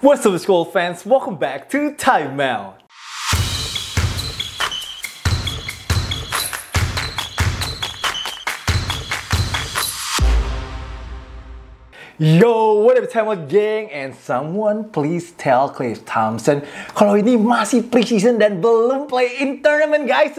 What's up school fans, welcome back to Time Out. Yo, what up Time Out gang and someone please tell Cliff Thompson kalau ini masih preseason dan belum play in tournament guys.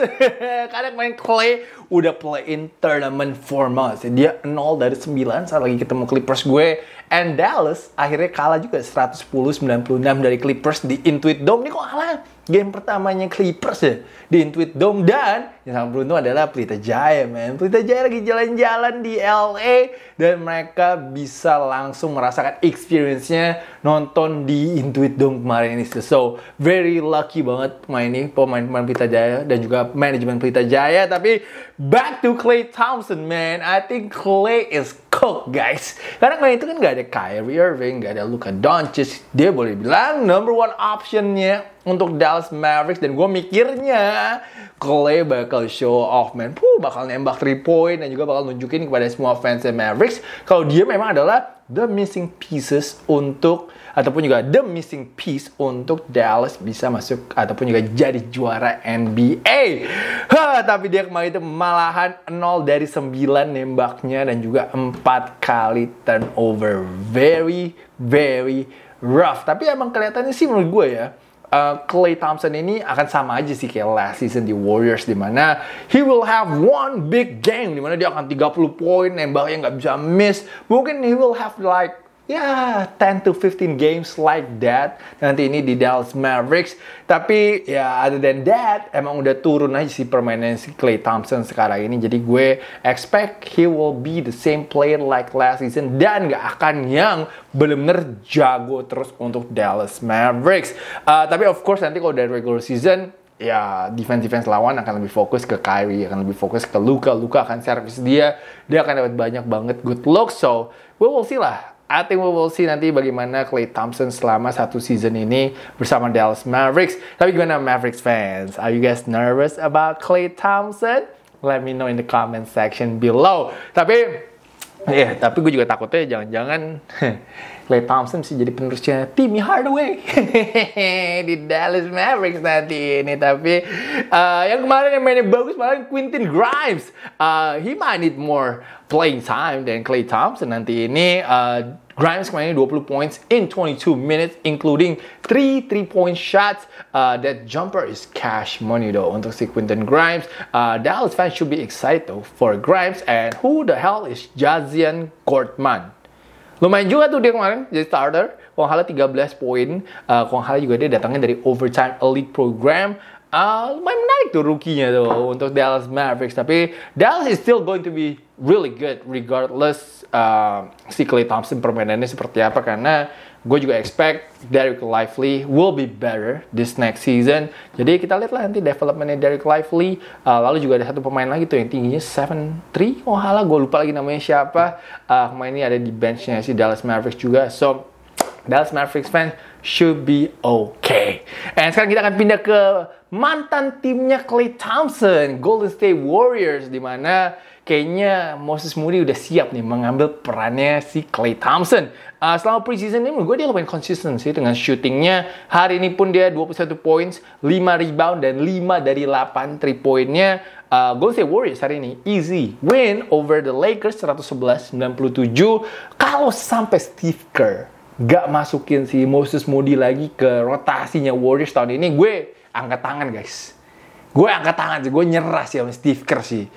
Kadang main clay udah play in tournament months. Dia 0 dari 9 saat lagi ketemu Clippers gue. And Dallas akhirnya kalah juga 110-96 dari Clippers di Intuit Dome. Ini kok kalah game pertamanya Clippers ya di Intuit Dome. Dan yang sangat beruntung adalah Pelita Jaya, man. Pelita Jaya lagi jalan-jalan di LA. Dan mereka bisa langsung merasakan experience-nya nonton di Intuit Dome kemarin ini. So, very lucky banget pemain ini, pemain-pemain Pelita Jaya dan juga manajemen Pelita Jaya. Tapi back to Clay Thompson, man. I think Clay is cooked, guys. Karena kemarin itu kan gak ada Kyrie Irving, gak ada Luka Doncic. Dia boleh bilang number one optionnya untuk Dallas Mavericks. Dan gue mikirnya Clay bakal show off, man. Puh, bakal nembak 3 point dan juga bakal nunjukin kepada semua fansnya Mavericks. Kalau dia memang adalah the missing pieces untuk ataupun juga the missing piece untuk Dallas bisa masuk ataupun juga jadi juara NBA. Hah, tapi dia kemarin itu malahan 0 dari 9 nembaknya dan juga 4 kali turnover. Very very rough. Tapi emang kelihatannya sih menurut gue ya uh, eh, Clay Thompson ini akan sama aja sih kayak last season di Warriors di mana he will have one big game di mana dia akan 30 poin nembaknya nggak bisa miss. Mungkin he will have like ya 10 to 15 games like that nanti ini di Dallas Mavericks tapi ya other than that emang udah turun aja sih permainan si Clay Thompson sekarang ini jadi gue expect he will be the same player like last season dan gak akan yang belum bener jago terus untuk Dallas Mavericks uh, tapi of course nanti kalau dari regular season ya defense defense lawan akan lebih fokus ke Kyrie akan lebih fokus ke Luka Luka akan service dia dia akan dapat banyak banget good look so we will see lah I think we will see nanti bagaimana Clay Thompson selama satu season ini bersama Dallas Mavericks. Tapi gimana Mavericks fans? Are you guys nervous about Clay Thompson? Let me know in the comment section below. Tapi, ya, yeah, tapi gue juga takutnya jangan-jangan Clay Thompson sih jadi penerusnya Timmy Hardaway di Dallas Mavericks nanti ini tapi uh, yang kemarin yang mainnya bagus malah Quentin Grimes uh, he might need more playing time than Clay Thompson nanti ini uh, Grimes kemarin 20 points in 22 minutes including 3 three point shots. Uh, that jumper is cash money though untuk si Quentin Grimes. Uh, Dallas fans should be excited though for Grimes and who the hell is Jazian Gortman? Lumayan juga tuh dia kemarin jadi starter. Kong Hala 13 poin. Uh, Kong Hala juga dia datangnya dari overtime elite program uh, lumayan menarik tuh rukinya tuh untuk Dallas Mavericks tapi Dallas is still going to be really good regardless uh, si Clay Thompson permainannya seperti apa karena gue juga expect Derek Lively will be better this next season. Jadi kita lihat lihatlah nanti developmentnya Derek Lively. Uh, lalu juga ada satu pemain lagi tuh yang tingginya 7-3. Oh halah, gue lupa lagi namanya siapa. Uh, pemain ini ada di benchnya si Dallas Mavericks juga. So, Dallas Mavericks fans, should be okay. And sekarang kita akan pindah ke mantan timnya Clay Thompson, Golden State Warriors, di mana kayaknya Moses Moody udah siap nih mengambil perannya si Clay Thompson. Uh, selama preseason ini gue dia lumayan konsisten sih dengan shootingnya. Hari ini pun dia 21 points, 5 rebound, dan 5 dari 8 3 pointnya Uh, ah, Golden State Warriors hari ini easy win over the Lakers 111-97 kalau sampai Steve Kerr gak masukin si Moses Moody lagi ke rotasinya Warriors tahun ini, gue angkat tangan guys. Gue angkat tangan sih, gue nyerah sih sama Steve Kerr sih.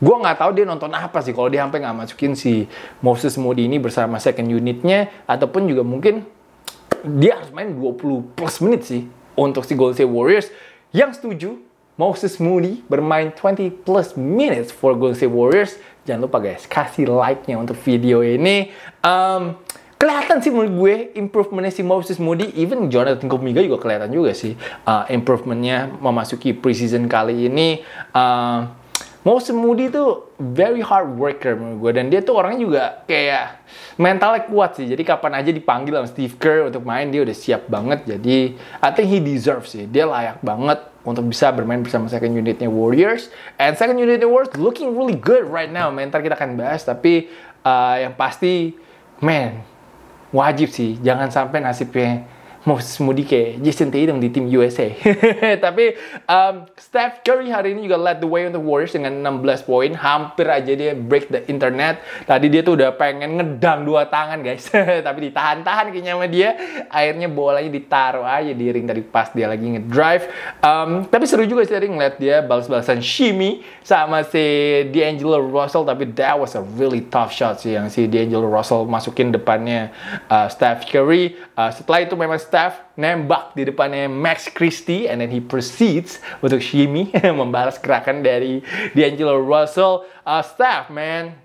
Gue nggak tahu dia nonton apa sih kalau dia sampai nggak masukin si Moses Moody ini bersama second unitnya ataupun juga mungkin dia harus main 20 plus menit sih untuk si Golden State Warriors yang setuju Moses Moody bermain 20 plus minutes for Golden State Warriors. Jangan lupa guys, kasih like-nya untuk video ini. Um, kelihatan sih menurut gue improvementnya si Moses Moody, even Jonathan Kuminga juga kelihatan juga sih uh, improvementnya memasuki preseason kali ini. Uh, Moses Moody tuh very hard worker menurut gue dan dia tuh orangnya juga kayak mentalnya kuat sih. Jadi kapan aja dipanggil sama Steve Kerr untuk main dia udah siap banget. Jadi I think he deserves sih. Dia layak banget untuk bisa bermain bersama second unitnya Warriors. And second unitnya Warriors looking really good right now. Mental kita akan bahas tapi uh, yang pasti man wajib sih jangan sampai nasibnya Moody kayak Jason Tatum di tim USA. Tapi um, Steph Curry hari ini juga led the way untuk Warriors dengan 16 poin. Hampir aja dia break the internet. Tadi dia tuh udah pengen ngedang dua tangan guys. Tapi ditahan-tahan kayaknya sama dia. Akhirnya bolanya ditaruh aja di ring tadi pas dia lagi ngedrive. Um, tapi seru juga sih tadi ngeliat dia balas-balasan Shimi sama si D'Angelo Russell. Tapi that was a really tough shot sih yang si D'Angelo Russell masukin depannya uh, Steph Curry. Uh, setelah itu memang Steph nembak di depannya Max Christie and then he proceeds untuk Shimi membalas gerakan dari D'Angelo Russell. Uh, Steph, man,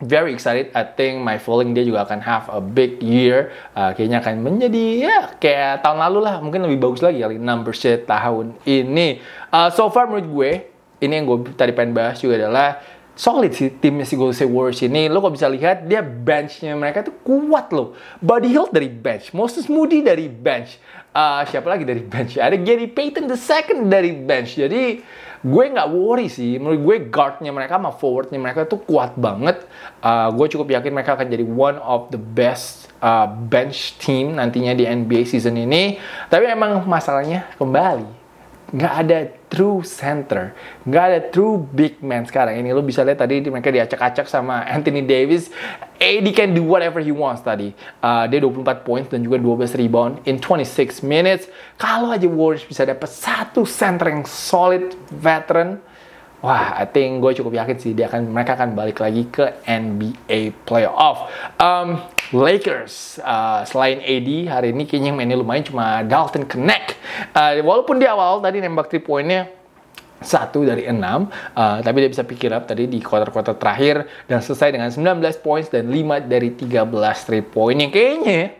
very excited. I think my following dia juga akan have a big year. Uh, kayaknya akan menjadi ya kayak tahun lalu lah, mungkin lebih bagus lagi kali number set tahun ini. Uh, so far menurut gue, ini yang gue tadi pengen bahas juga adalah solid sih timnya si Golden State Warriors ini. Lo kalau bisa lihat, dia benchnya mereka tuh kuat loh. Buddy Hield dari bench, Moses Moody dari bench, uh, siapa lagi dari bench? Ya? Ada Gary Payton the second dari bench. Jadi gue nggak worry sih. Menurut gue guardnya mereka sama forwardnya mereka tuh kuat banget. Uh, gue cukup yakin mereka akan jadi one of the best uh, bench team nantinya di NBA season ini. Tapi emang masalahnya kembali nggak ada true center, nggak ada true big man sekarang ini. Lo bisa lihat tadi mereka diacak-acak sama Anthony Davis. AD can do whatever he wants tadi. Uh, dia 24 points dan juga 12 rebound in 26 minutes. Kalau aja Warriors bisa dapat satu center yang solid veteran, wah, I think gue cukup yakin sih dia akan mereka akan balik lagi ke NBA playoff. Um, Lakers. Uh, selain AD, hari ini kayaknya yang mainnya lumayan cuma Dalton Connect. Uh, walaupun di awal tadi nembak 3 poinnya satu dari enam, uh, tapi dia bisa pikir up tadi di quarter-quarter terakhir dan selesai dengan 19 points dan lima dari 13 three point yang kayaknya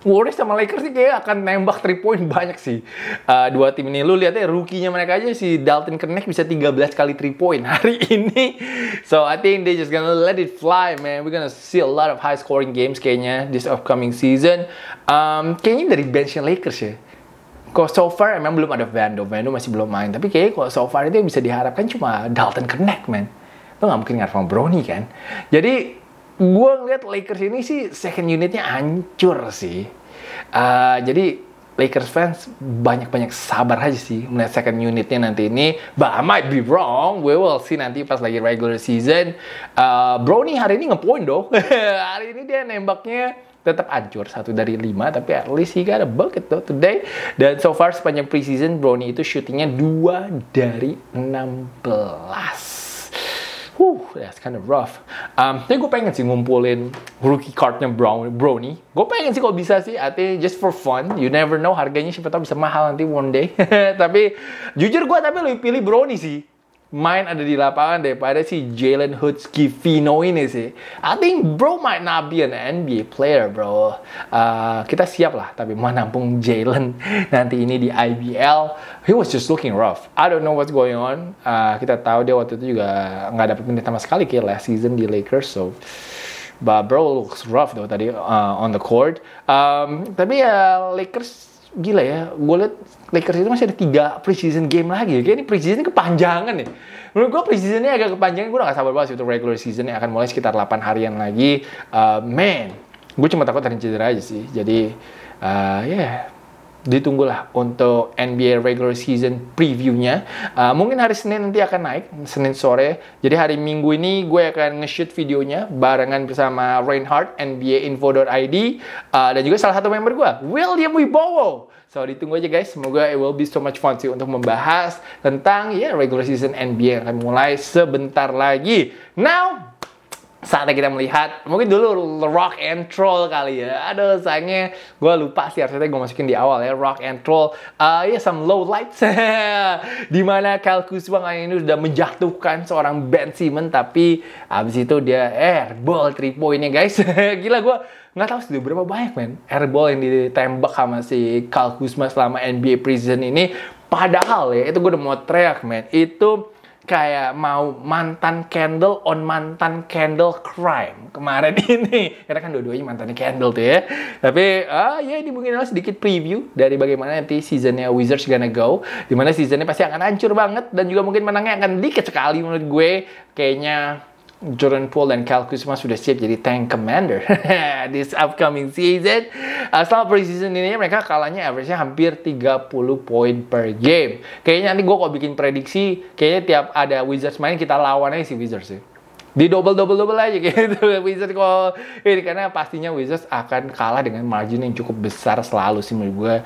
Warriors sama Lakers sih kayak akan nembak 3 point banyak sih. Uh, dua tim ini lu lihat ya rukinya mereka aja si Dalton Connect bisa 13 kali 3 point hari ini. So I think they just gonna let it fly man. We gonna see a lot of high scoring games kayaknya this upcoming season. Um, kayaknya dari benchnya Lakers ya. Kok so far emang belum ada Vando, Vando masih belum main. Tapi kayaknya kok so far itu yang bisa diharapkan cuma Dalton Connect, man. Lo nggak mungkin ngarep sama Brony kan? Jadi gue ngeliat Lakers ini sih second unitnya hancur sih. Uh, jadi Lakers fans banyak-banyak sabar aja sih melihat second unitnya nanti ini. But I might be wrong. We will see nanti pas lagi regular season. Uh, Brownie hari ini ngepoint dong. hari ini dia nembaknya tetap hancur satu dari lima tapi at least he got a bucket though today dan so far sepanjang preseason Brownie itu shootingnya dua dari 16 that's kind of rough. Um, tapi gue pengen sih ngumpulin rookie cardnya Brown, Brownie. Gue pengen sih kalau bisa sih, ati just for fun. You never know harganya siapa tahu bisa mahal nanti one day. tapi jujur gue tapi lebih pilih Brownie sih main ada di lapangan daripada si Jalen Hutski Kivino ini sih. I think bro might not be an NBA player bro. Uh, kita siap lah tapi mau nampung Jalen nanti ini di IBL. He was just looking rough. I don't know what's going on. Uh, kita tahu dia waktu itu juga nggak dapat menit sama sekali kayak last season di Lakers so but bro looks rough though tadi uh, on the court. Um, tapi ya Lakers gila ya, gue liat Lakers itu masih ada tiga preseason game lagi. Kayak ini preseason kepanjangan nih. Menurut gue preseasonnya agak kepanjangan, gue udah gak sabar banget sih untuk regular season yang akan mulai sekitar 8 harian lagi. Uh, man, gue cuma takut ada cedera aja sih. Jadi, uh, ya yeah ditunggulah untuk NBA regular season previewnya. Uh, mungkin hari Senin nanti akan naik, Senin sore. Jadi hari Minggu ini gue akan nge-shoot videonya barengan bersama Reinhardt, NBA Info.id, uh, ah, dan juga salah satu member gue, William Wibowo. So, ditunggu aja guys. Semoga it will be so much fun sih untuk membahas tentang ya regular season NBA yang akan mulai sebentar lagi. Now, saatnya kita melihat mungkin dulu rock and roll kali ya aduh sayangnya gue lupa sih harusnya gue masukin di awal ya rock and roll uh, ah, ya yeah, some low lights dimana kalkus bang ini sudah menjatuhkan seorang Ben Simon tapi abis itu dia airball three pointnya guys gila gue nggak tahu sih berapa banyak men airball yang ditembak sama si Kyle Kuzma selama NBA Prison ini padahal ya itu gue udah mau teriak men itu kayak mau mantan candle on mantan candle crime kemarin ini karena kan dua-duanya mantan candle tuh ya tapi ah ya ini mungkin adalah sedikit preview dari bagaimana nanti seasonnya Wizards gonna go dimana seasonnya pasti akan hancur banget dan juga mungkin menangnya akan dikit sekali menurut gue kayaknya Jordan Paul dan Cal Kuzma sudah siap jadi tank commander this upcoming season. Uh, selama preseason ini mereka kalahnya average-nya hampir 30 poin per game. Kayaknya nanti gue kalau bikin prediksi, kayaknya tiap ada Wizards main kita lawan aja si Wizards sih. Di double double double aja gitu Wizards kalau ini eh, karena pastinya Wizards akan kalah dengan margin yang cukup besar selalu sih menurut gue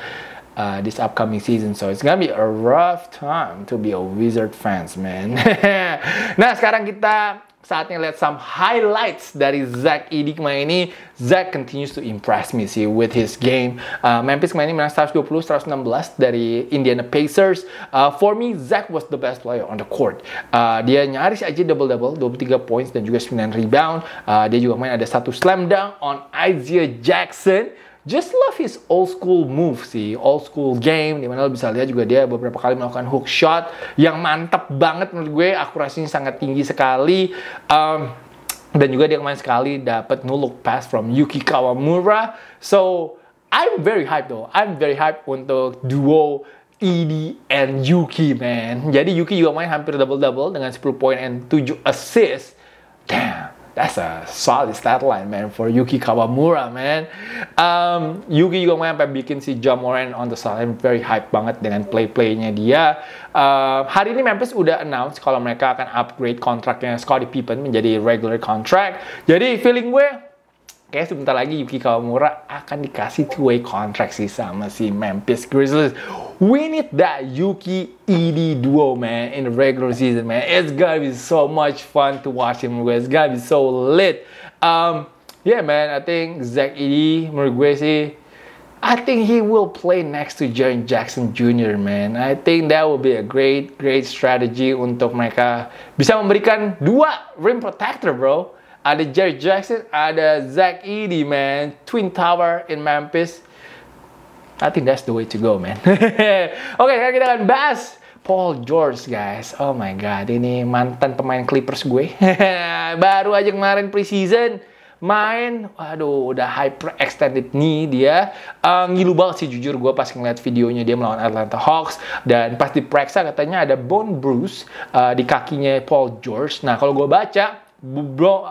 uh, this upcoming season. So it's gonna be a rough time to be a Wizard fans, man. nah sekarang kita saatnya lihat some highlights dari Zach Edy kemarin ini. Zach continues to impress me sih with his game. Uh, Memphis kemarin ini menang 120-116 dari Indiana Pacers. Uh, for me, Zach was the best player on the court. Uh, dia nyaris aja double-double, 23 points dan juga 9 rebound. Uh, dia juga main ada satu slam dunk on Isaiah Jackson just love his old school move sih, old school game. Dimana lo bisa lihat juga dia beberapa kali melakukan hook shot yang mantep banget menurut gue, akurasinya sangat tinggi sekali. Um, dan juga dia kemarin sekali dapat no look pass from Yuki Kawamura. So I'm very hyped though. I'm very hyped untuk duo ED and Yuki man. Jadi Yuki juga main hampir double double dengan 10 point and 7 assist. Damn. That's a solid stat line, man, for Yuki Kawamura, man. Um, Yuki juga main sampai bikin si Moran on the side, very hype banget dengan play-playnya dia. Uh, hari ini Memphis udah announce kalau mereka akan upgrade kontraknya Scottie Pippen menjadi regular contract. Jadi feeling gue kayak sebentar lagi Yuki Kawamura akan dikasih two-way contract sih sama si Memphis Grizzlies. We need that Yuki Ed duo, man, in the regular season, man. It's gonna be so much fun to watch him. It's gonna be so lit. Um, yeah, man, I think Zach Ed, Murguesi, I think he will play next to Jerry Jackson Jr. man. I think that will be a great great strategy untuk mereka bisa memberikan dua rim protector bro. Ada Jerry Jackson, ada Zach Edey man, Twin Tower in Memphis. I think that's the way to go, man. Oke, okay, sekarang kita akan bahas Paul George, guys. Oh my God, ini mantan pemain Clippers gue. Baru aja kemarin preseason main, waduh, udah hyper extended knee dia. Uh, ngilu banget sih jujur gue pas ngeliat videonya dia melawan Atlanta Hawks dan pas diperiksa katanya ada bone bruise uh, di kakinya Paul George. Nah kalau gue baca Bro,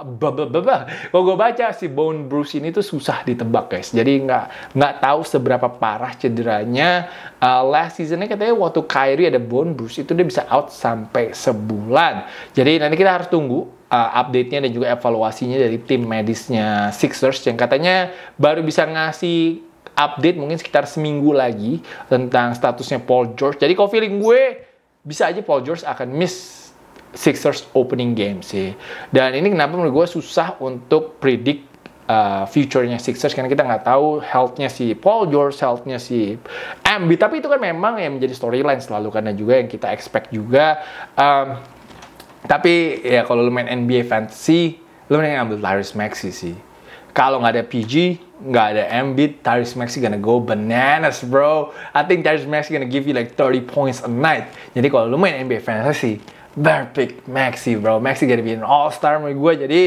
kalau gue baca si bone bruise ini tuh susah ditebak guys jadi nggak nggak tahu seberapa parah cederanya uh, last seasonnya katanya waktu Kyrie ada bone bruise itu dia bisa out sampai sebulan jadi nanti kita harus tunggu uh, update-nya dan juga evaluasinya dari tim medisnya Sixers yang katanya baru bisa ngasih update mungkin sekitar seminggu lagi tentang statusnya Paul George jadi kalau feeling gue bisa aja Paul George akan miss Sixers opening game sih. Dan ini kenapa menurut gue susah untuk predict uh, future-nya Sixers karena kita nggak tahu health-nya si Paul George, health-nya si Embiid. Tapi itu kan memang yang menjadi storyline selalu karena juga yang kita expect juga. Um, tapi ya kalau lu main NBA fantasy, lu mending ambil Tyrese Maxi sih. Kalau nggak ada PG, nggak ada Embiid, Tyrese Maxey gonna go bananas, bro. I think Tyrese Maxey gonna give you like 30 points a night. Jadi kalau lu main NBA fantasy, Bear Maxi bro. Maxi gonna be an all star menurut gue. Jadi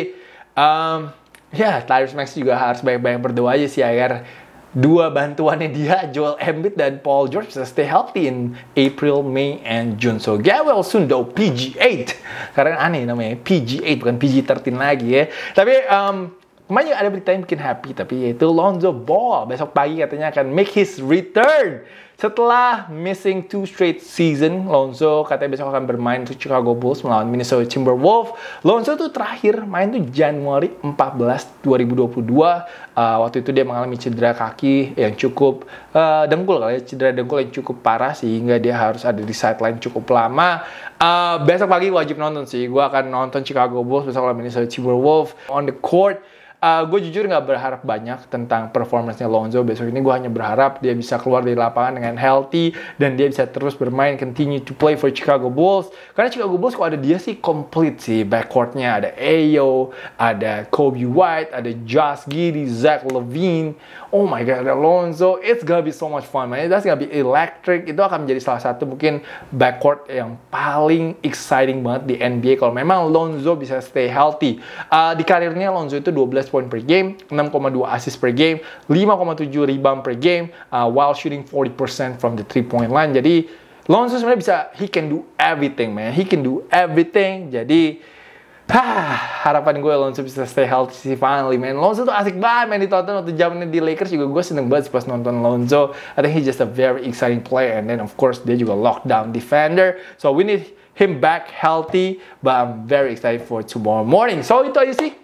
um, ya yeah, Tyrese Maxi juga harus banyak-banyak berdoa aja sih agar dua bantuannya dia Joel Embiid dan Paul George bisa stay healthy in April, May, and June. So get well soon though PG8. Karena aneh namanya PG8 bukan PG13 lagi ya. Tapi um, Kemarin ada berita yang bikin happy, tapi yaitu Lonzo Ball besok pagi katanya akan make his return. Setelah missing two straight season, Lonzo katanya besok akan bermain untuk Chicago Bulls melawan Minnesota Timberwolves. Lonzo tuh terakhir main tuh Januari 14, 2022. Uh, waktu itu dia mengalami cedera kaki yang cukup uh, dengkul kali ya, cedera dengkul yang cukup parah sehingga dia harus ada di sideline cukup lama. Uh, besok pagi wajib nonton sih, gue akan nonton Chicago Bulls besok lawan Minnesota Timberwolves on the court uh, eh, gue jujur nggak berharap banyak tentang performance Lonzo besok ini. Gue hanya berharap dia bisa keluar dari lapangan dengan healthy dan dia bisa terus bermain, continue to play for Chicago Bulls. Karena Chicago Bulls kalau ada dia sih complete sih backcourtnya ada Ayo, ada Kobe White, ada Josh Giddy, Zach Levine. Oh my god, ada Lonzo. It's gonna be so much fun, man. That's gonna be electric. Itu akan menjadi salah satu mungkin backcourt yang paling exciting banget di NBA kalau memang Lonzo bisa stay healthy. Uh, di karirnya Lonzo itu 12 point per game, 6,2 assist per game, 5,7 rebound per game, uh, while shooting 40% from the three point line. Jadi Lonzo sebenarnya bisa he can do everything man, he can do everything. Jadi Hah, harapan gue Lonzo bisa stay healthy sih finally man. Lonzo tuh asik banget Man di Tottenham waktu zamannya di Lakers juga gue seneng banget pas nonton Lonzo. I think he's just a very exciting player and then of course dia juga lockdown defender. So we need him back healthy but I'm very excited for tomorrow morning. So itu aja sih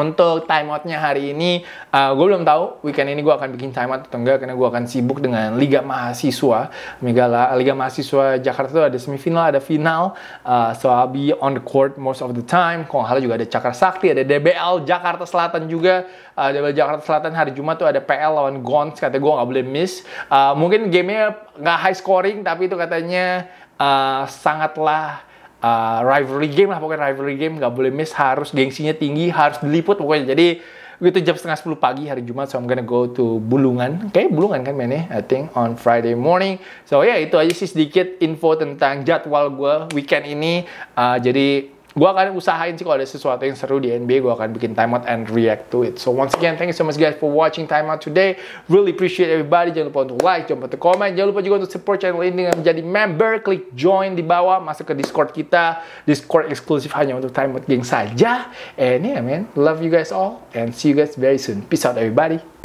untuk timeoutnya hari ini, uh, gue belum tahu weekend ini gue akan bikin timeout atau enggak karena gue akan sibuk dengan Liga Mahasiswa. Megala, uh, Liga Mahasiswa Jakarta itu ada semifinal, ada final. Uh, so I'll be on the court most of the time. Kalau hal juga ada Cakra Sakti, ada DBL Jakarta Selatan juga. Uh, DBL Jakarta Selatan hari Jumat tuh ada PL lawan Gons, katanya gue gak boleh miss. Uh, mungkin gamenya gak high scoring, tapi itu katanya uh, sangatlah uh, rivalry game lah pokoknya rivalry game nggak boleh miss harus gengsinya tinggi harus diliput pokoknya jadi itu jam setengah 10 pagi hari Jumat so I'm gonna go to Bulungan kayak Bulungan kan mainnya I think on Friday morning so ya yeah, itu aja sih sedikit info tentang jadwal gue weekend ini uh, jadi gue akan usahain sih kalau ada sesuatu yang seru di NBA gue akan bikin timeout and react to it so once again thank you so much guys for watching timeout today really appreciate everybody jangan lupa untuk like jangan lupa untuk comment jangan lupa juga untuk support channel ini dengan menjadi member klik join di bawah masuk ke discord kita discord eksklusif hanya untuk timeout geng saja and yeah man love you guys all and see you guys very soon peace out everybody